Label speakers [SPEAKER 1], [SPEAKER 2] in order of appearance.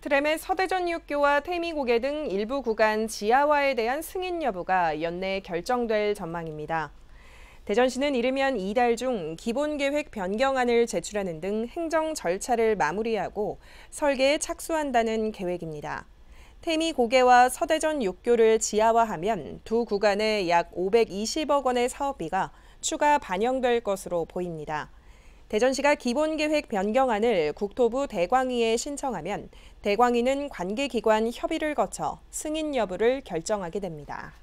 [SPEAKER 1] 트램의 서대전육교와 태미고개 등 일부 구간 지하화에 대한 승인 여부가 연내 결정될 전망입니다. 대전시는 이르면 이달 중 기본계획 변경안을 제출하는 등 행정 절차를 마무리하고 설계에 착수한다는 계획입니다. 태미 고개와 서대전 육교를 지하화하면 두 구간에 약 520억 원의 사업비가 추가 반영될 것으로 보입니다. 대전시가 기본계획 변경안을 국토부 대광위에 신청하면 대광위는 관계기관 협의를 거쳐 승인 여부를 결정하게 됩니다.